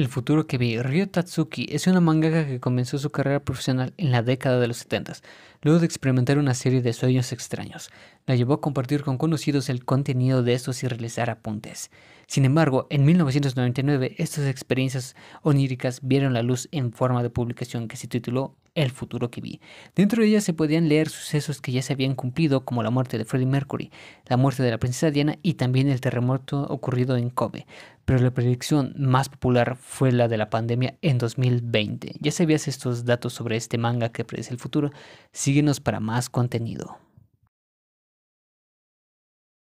el futuro que vi. Ryo Tatsuki es una mangaka que comenzó su carrera profesional en la década de los 70, luego de experimentar una serie de sueños extraños. La llevó a compartir con conocidos el contenido de estos y realizar apuntes. Sin embargo, en 1999 estas experiencias oníricas vieron la luz en forma de publicación que se tituló el futuro que vi. Dentro de ella se podían leer sucesos que ya se habían cumplido, como la muerte de Freddie Mercury, la muerte de la princesa Diana y también el terremoto ocurrido en Kobe. Pero la predicción más popular fue la de la pandemia en 2020. Ya sabías estos datos sobre este manga que predice el futuro, síguenos para más contenido.